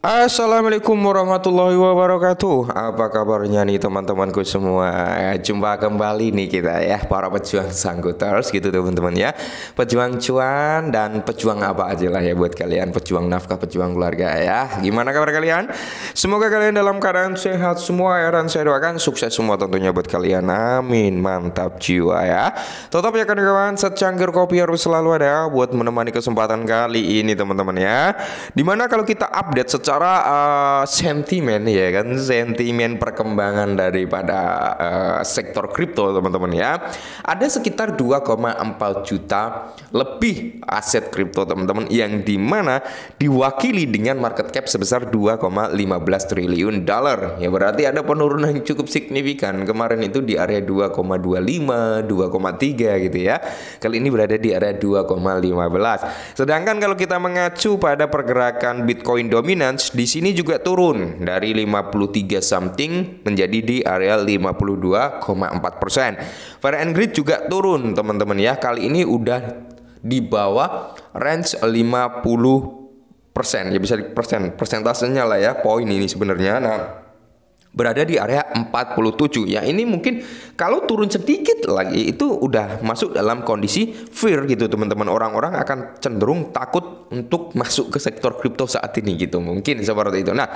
Assalamualaikum warahmatullahi wabarakatuh Apa kabarnya nih teman-temanku semua eh, Jumpa kembali nih kita ya Para pejuang sangguters gitu teman-teman ya Pejuang cuan dan pejuang apa aja lah ya buat kalian Pejuang nafkah, pejuang keluarga ya Gimana kabar kalian? Semoga kalian dalam keadaan sehat semua ya Dan saya doakan sukses semua tentunya buat kalian Amin, mantap jiwa ya Tetap ya kawan-kawan secangkir kopi harus selalu ada Buat menemani kesempatan kali ini teman-teman ya Dimana kalau kita update secara secara uh, sentimen ya kan sentimen perkembangan daripada uh, sektor kripto teman-teman ya ada sekitar 2,4 juta lebih aset kripto teman-teman yang dimana diwakili dengan market cap sebesar 2,15 triliun dolar ya berarti ada penurunan yang cukup signifikan kemarin itu di area 2,25 2,3 gitu ya kali ini berada di area 2,15 sedangkan kalau kita mengacu pada pergerakan Bitcoin dominan range di sini juga turun dari 53 something menjadi di area 52,4%. and grid juga turun teman-teman ya. Kali ini udah di bawah range 50 persen ya bisa persen persentasenya lah ya poin ini sebenarnya nah berada di area 47 ya ini mungkin kalau turun sedikit lagi itu udah masuk dalam kondisi fear gitu teman-teman orang-orang akan cenderung takut untuk masuk ke sektor kripto saat ini gitu mungkin seperti itu nah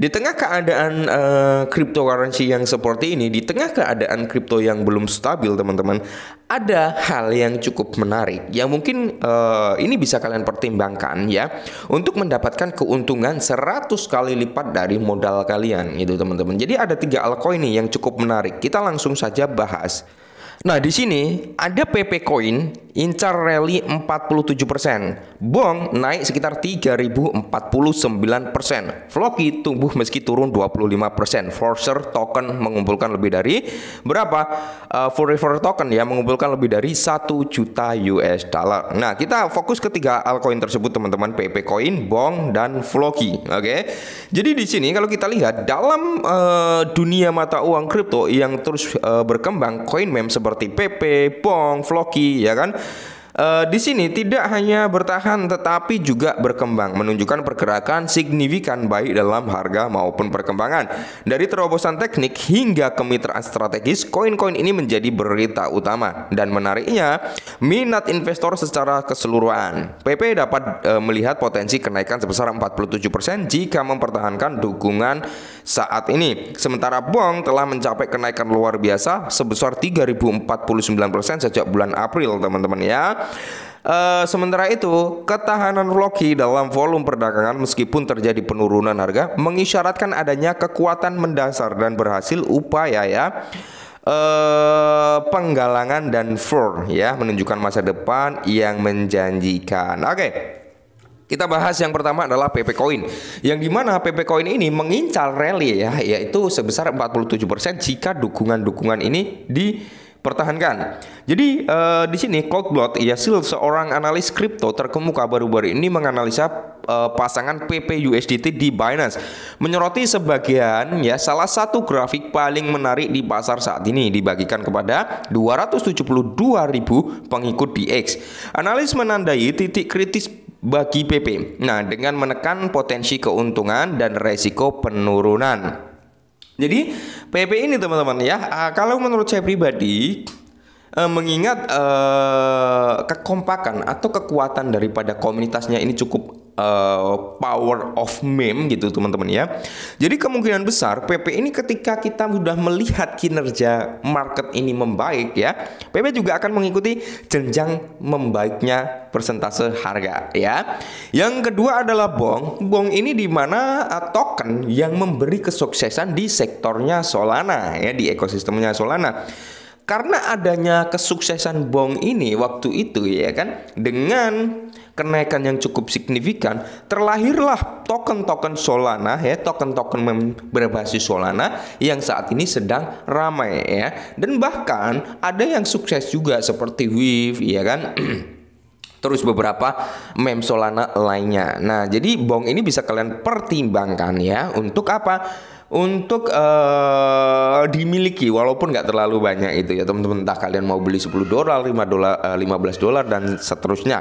di tengah keadaan uh, cryptocurrency yang seperti ini di tengah keadaan kripto yang belum stabil teman-teman ada hal yang cukup menarik yang mungkin uh, ini bisa kalian pertimbangkan ya untuk mendapatkan keuntungan 100 kali lipat dari modal kalian gitu teman-teman teman-teman. Jadi ada tiga altcoin nih yang cukup menarik. Kita langsung saja bahas. Nah, di sini ada PP Coin incar rally 47%, Bong naik sekitar 3049%, Floki tumbuh meski turun 25%, Forcer token mengumpulkan lebih dari berapa? Uh, eh, Forever token ya mengumpulkan lebih dari 1 juta US dollar. Nah, kita fokus ke tiga altcoin tersebut teman-teman, PP Coin, Bong dan Floki, oke. Okay? Jadi di sini kalau kita lihat dalam uh, dunia mata uang kripto yang terus uh, berkembang, Meme seperti PP, Bong, Floki ya kan Eh, di sini tidak hanya bertahan tetapi juga berkembang, menunjukkan pergerakan signifikan baik dalam harga maupun perkembangan. Dari terobosan teknik hingga kemitraan strategis, koin-koin ini menjadi berita utama dan menariknya minat investor secara keseluruhan. PP dapat e, melihat potensi kenaikan sebesar 47% jika mempertahankan dukungan saat ini. Sementara Bong telah mencapai kenaikan luar biasa sebesar 3049% sejak bulan April, teman-teman ya. Uh, sementara itu, ketahanan Loki dalam volume perdagangan meskipun terjadi penurunan harga mengisyaratkan adanya kekuatan mendasar dan berhasil upaya ya uh, penggalangan dan floor ya menunjukkan masa depan yang menjanjikan. Oke. Okay. Kita bahas yang pertama adalah PP Coin. Yang dimana PP Coin ini mengincar rally ya, yaitu sebesar 47% jika dukungan-dukungan ini di pertahankan. Jadi uh, di sini Cold Blood ya sil seorang analis kripto terkemuka baru-baru ini menganalisa uh, pasangan PP USDT di Binance menyoroti sebagian ya salah satu grafik paling menarik di pasar saat ini dibagikan kepada 272.000 pengikut di X. Analis menandai titik kritis bagi PP. Nah, dengan menekan potensi keuntungan dan resiko penurunan. Jadi PP ini teman-teman ya, ah, kalau menurut saya pribadi eh, mengingat eh, kekompakan atau kekuatan daripada komunitasnya ini cukup Eh, power of meme gitu teman-teman ya. Jadi kemungkinan besar PP ini ketika kita sudah melihat kinerja market ini membaik ya, PP juga akan mengikuti jenjang membaiknya persentase harga ya. Yang kedua adalah bong. Bong ini di mana eh, token yang memberi kesuksesan di sektornya Solana ya di ekosistemnya Solana karena adanya kesuksesan Bong ini waktu itu ya kan dengan kenaikan yang cukup signifikan, terlahirlah token-token Solana ya, token-token berbasis Solana yang saat ini sedang ramai ya. Dan bahkan ada yang sukses juga seperti Weave ya kan terus beberapa mem Solana lainnya. Nah, jadi bong ini bisa kalian pertimbangkan ya untuk apa? untuk uh, dimiliki walaupun nggak terlalu banyak itu ya teman-teman entah kalian mau beli 10 dolar, 5 dolar, uh, 15 dolar dan seterusnya.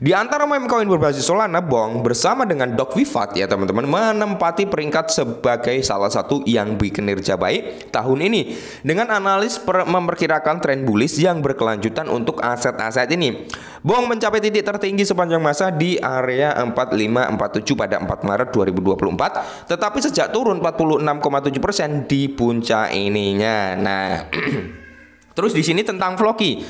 Di antara meme coin berbasis Solana, Bong bersama dengan Doc Vivat ya teman-teman menempati peringkat sebagai salah satu yang berkinerja baik tahun ini dengan analis memperkirakan tren bullish yang berkelanjutan untuk aset-aset ini. Bong mencapai titik tertinggi sepanjang masa di area 4547 pada 4 Maret 2024, tetapi sejak turun 46,7% di puncak ininya. Nah, terus di sini tentang Floki.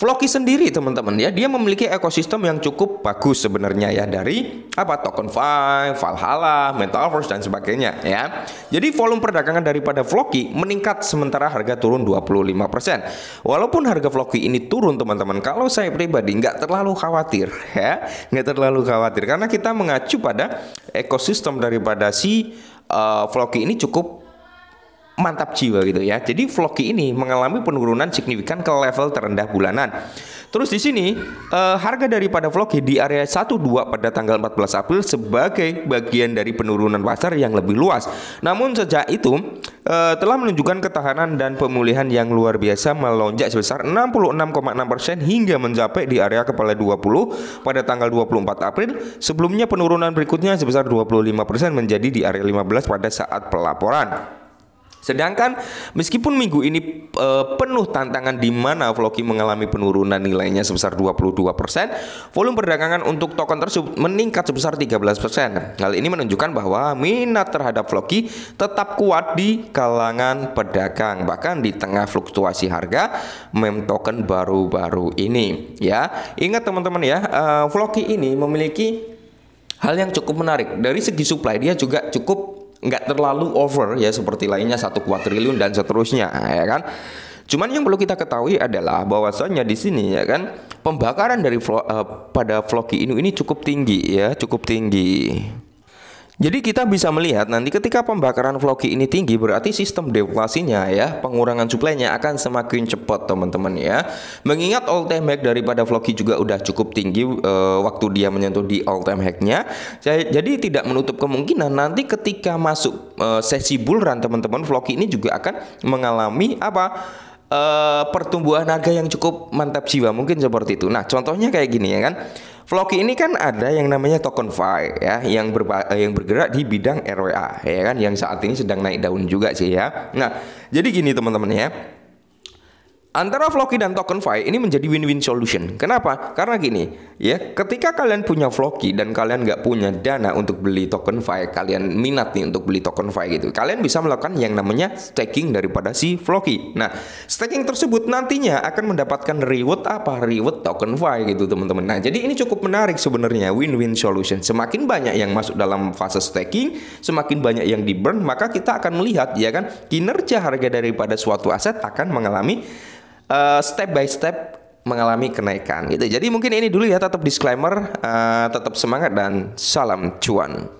Floki sendiri teman-teman ya, dia memiliki ekosistem yang cukup bagus sebenarnya ya dari apa token five, Valhalla, Metaverse dan sebagainya ya. Jadi volume perdagangan daripada Floki meningkat sementara harga turun 25%. Walaupun harga Floki ini turun teman-teman, kalau saya pribadi nggak terlalu khawatir ya, nggak terlalu khawatir karena kita mengacu pada ekosistem daripada si uh, Floki ini cukup mantap jiwa gitu ya. Jadi vlogi ini mengalami penurunan signifikan ke level terendah bulanan. Terus di sini uh, harga daripada vlogi di area 12 pada tanggal 14 April sebagai bagian dari penurunan pasar yang lebih luas. Namun sejak itu uh, telah menunjukkan ketahanan dan pemulihan yang luar biasa melonjak sebesar 66,6% hingga mencapai di area kepala 20 pada tanggal 24 April. Sebelumnya penurunan berikutnya sebesar 25% menjadi di area 15 pada saat pelaporan. Sedangkan meskipun minggu ini e, penuh tantangan di mana Vloki mengalami penurunan nilainya sebesar 22%, volume perdagangan untuk token tersebut meningkat sebesar 13%. Hal ini menunjukkan bahwa minat terhadap Vloki tetap kuat di kalangan pedagang bahkan di tengah fluktuasi harga mem token baru-baru ini ya. Ingat teman-teman ya, e, eh, Vloki ini memiliki hal yang cukup menarik dari segi supply dia juga cukup nggak terlalu over ya seperti lainnya satu kuadriliun dan seterusnya ya kan. Cuman yang perlu kita ketahui adalah bahwasanya di sini ya kan pembakaran dari uh, pada Floki Inu ini cukup tinggi ya, cukup tinggi. Jadi kita bisa melihat nanti ketika pembakaran vlogi ini tinggi berarti sistem deflasinya ya pengurangan suplainya akan semakin cepat teman-teman ya. Mengingat all time high daripada vlogi juga udah cukup tinggi e, waktu dia menyentuh di all time high-nya. Jadi tidak menutup kemungkinan nanti ketika masuk e, sesi bull run teman-teman vlogi ini juga akan mengalami apa? E, pertumbuhan harga yang cukup mantap jiwa mungkin seperti itu. Nah, contohnya kayak gini ya kan. Vloki ini kan ada yang namanya token Fi ya, yang berba eh, yang bergerak di bidang RWA ya kan, yang saat ini sedang naik daun juga sih ya. Nah, jadi gini teman-teman ya antara Floki dan TokenFi ini menjadi win-win solution. Kenapa? Karena gini, ya, ketika kalian punya Floki dan kalian nggak punya dana untuk beli TokenFi, kalian minat nih untuk beli TokenFi gitu. Kalian bisa melakukan yang namanya staking daripada si Floki. Nah, staking tersebut nantinya akan mendapatkan reward apa? Reward TokenFi gitu, teman-teman. Nah, jadi ini cukup menarik sebenarnya win-win solution. Semakin banyak yang masuk dalam fase staking, semakin banyak yang di burn, maka kita akan melihat ya kan kinerja harga daripada suatu aset akan mengalami uh, step by step mengalami kenaikan gitu. Jadi mungkin ini dulu ya tetap disclaimer, uh, tetap semangat dan salam cuan.